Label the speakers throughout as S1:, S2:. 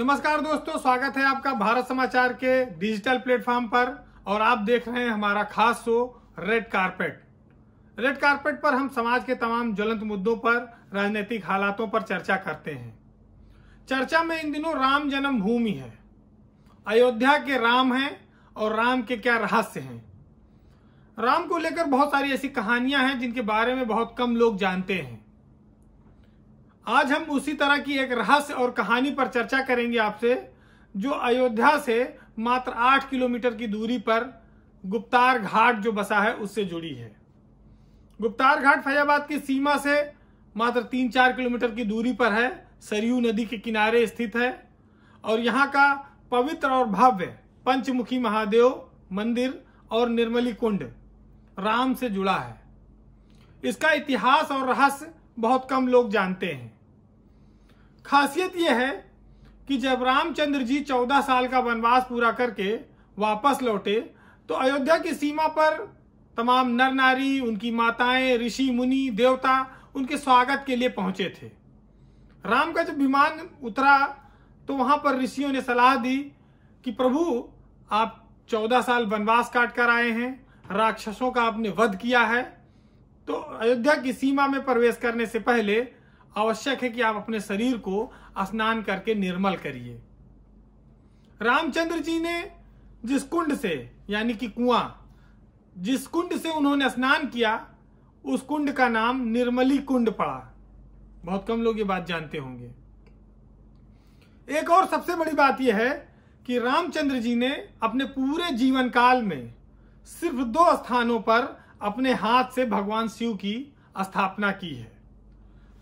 S1: नमस्कार दोस्तों स्वागत है आपका भारत समाचार के डिजिटल प्लेटफॉर्म पर और आप देख रहे हैं हमारा खास show red carpet red carpet पर हम समाज के तमाम ज्वलंत मुद्दों पर राजनीतिक हालातों पर चर्चा करते हैं चर्चा में इन दिनों राम जन्म भूमि है अयोध्या के राम हैं और राम के क्या रहस्य हैं राम को लेकर बहुत सारी ऐसी कहानियां हैं जिनके बारे में बहुत कम लोग जानते हैं आज हम उसी तरह की एक रहस्य और कहानी पर चर्चा करेंगे आपसे जो अयोध्या से मात्र आठ किलोमीटर की दूरी पर गुप्तार घाट जो बसा है उससे जुड़ी है गुप्तार घाट फैजाबाद की सीमा से मात्र तीन चार किलोमीटर की दूरी पर है सरयू नदी के किनारे स्थित है और यहाँ का पवित्र और भव्य पंचमुखी महादेव मंदिर और निर्मली कुंड राम से जुड़ा है इसका इतिहास और रहस्य बहुत कम लोग जानते हैं खासियत यह है कि जब रामचंद्र जी चौदह साल का वनवास पूरा करके वापस लौटे तो अयोध्या की सीमा पर तमाम नर नारी उनकी माताएं ऋषि मुनि देवता उनके स्वागत के लिए पहुंचे थे राम का जब विमान उतरा तो वहां पर ऋषियों ने सलाह दी कि प्रभु आप चौदह साल वनवास काट कर आए हैं राक्षसों का आपने वध किया है तो अयोध्या की सीमा में प्रवेश करने से पहले आवश्यक है कि आप अपने शरीर को स्नान करके निर्मल करिए रामचंद्र जी ने जिस कुंड से यानी कि कुआं जिस कुंड से उन्होंने स्नान किया उस कुंड का नाम निर्मली कुंड पड़ा बहुत कम लोग ये बात जानते होंगे एक और सबसे बड़ी बात यह है कि रामचंद्र जी ने अपने पूरे जीवन काल में सिर्फ दो स्थानों पर अपने हाथ से भगवान शिव की स्थापना की है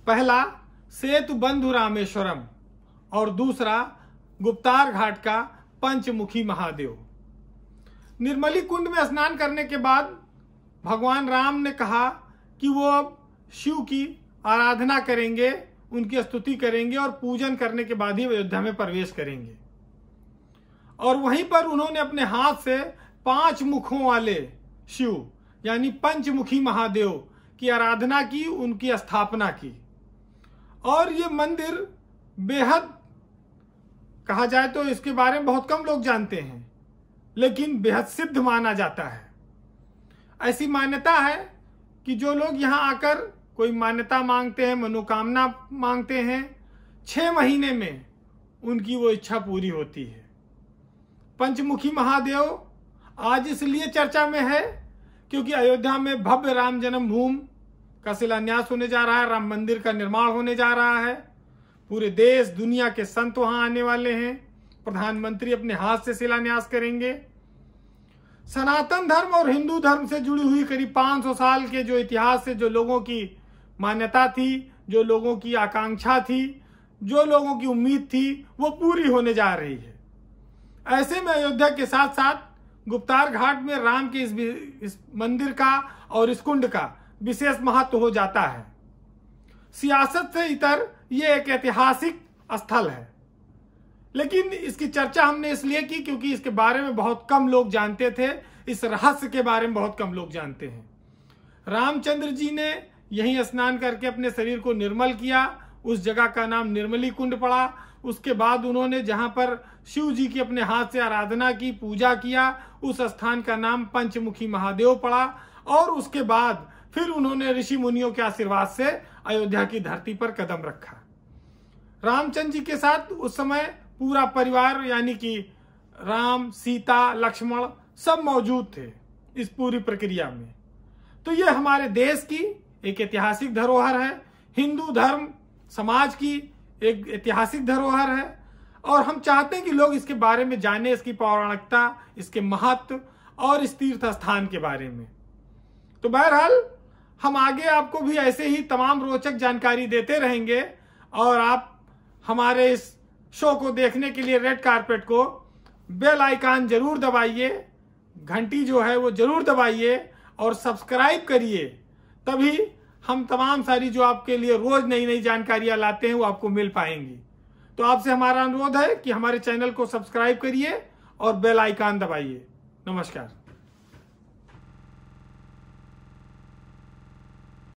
S1: पहला सेतु बंधु रामेश्वरम और दूसरा गुप्तार घाट का पंचमुखी महादेव निर्मली कुंड में स्नान करने के बाद भगवान राम ने कहा कि वो अब शिव की आराधना करेंगे उनकी स्तुति करेंगे और पूजन करने के बाद ही अयोध्या में प्रवेश करेंगे और वहीं पर उन्होंने अपने हाथ से पांच मुखों वाले शिव यानी पंचमुखी महादेव की आराधना की उनकी स्थापना की और ये मंदिर बेहद कहा जाए तो इसके बारे में बहुत कम लोग जानते हैं लेकिन बेहद सिद्ध माना जाता है ऐसी मान्यता है कि जो लोग यहाँ आकर कोई मान्यता मांगते हैं मनोकामना मांगते हैं छः महीने में उनकी वो इच्छा पूरी होती है पंचमुखी महादेव आज इसलिए चर्चा में है क्योंकि अयोध्या में भव्य राम जन्मभूमि का शिलान्यास होने जा रहा है राम मंदिर का निर्माण होने जा रहा है पूरे देश दुनिया के संत वहां आने वाले हैं प्रधानमंत्री अपने हाथ से शिलान्यास करेंगे सनातन धर्म और हिंदू धर्म से जुड़ी हुई करीब 500 साल के जो इतिहास से जो लोगों की मान्यता थी जो लोगों की आकांक्षा थी जो लोगों की उम्मीद थी वो पूरी होने जा रही है ऐसे में अयोध्या के साथ साथ गुप्तार घाट में राम के इस, इस मंदिर का और इस कुंड का विशेष महत्व हो जाता है सियासत से इतर ये एक ऐतिहासिक स्थल है लेकिन इसकी चर्चा हमने इसलिए की क्योंकि इसके बारे में बहुत कम लोग जानते थे इस रहस्य के बारे में बहुत कम लोग जानते हैं रामचंद्र जी ने यहीं स्नान करके अपने शरीर को निर्मल किया उस जगह का नाम निर्मली कुंड पड़ा उसके बाद उन्होंने जहां पर शिव जी की अपने हाथ से आराधना की पूजा किया उस स्थान का नाम पंचमुखी महादेव पड़ा और उसके बाद फिर उन्होंने ऋषि मुनियों के आशीर्वाद से अयोध्या की धरती पर कदम रखा रामचंद्र जी के साथ उस समय पूरा परिवार यानी कि राम सीता लक्ष्मण सब मौजूद थे इस पूरी प्रक्रिया में तो ये हमारे देश की एक ऐतिहासिक धरोहर है हिंदू धर्म समाज की एक ऐतिहासिक धरोहर है और हम चाहते हैं कि लोग इसके बारे में जाने इसकी पौराणिकता इसके महत्व और इस तीर्थ स्थान के बारे में तो बहरहाल हम आगे आपको भी ऐसे ही तमाम रोचक जानकारी देते रहेंगे और आप हमारे इस शो को देखने के लिए रेड कारपेट को बेल आइकान जरूर दबाइए घंटी जो है वो जरूर दबाइए और सब्सक्राइब करिए तभी हम तमाम सारी जो आपके लिए रोज नई नई जानकारियां लाते हैं वो आपको मिल पाएंगी तो आपसे हमारा अनुरोध है कि हमारे चैनल को सब्सक्राइब करिए और बेल आइकान दबाइए नमस्कार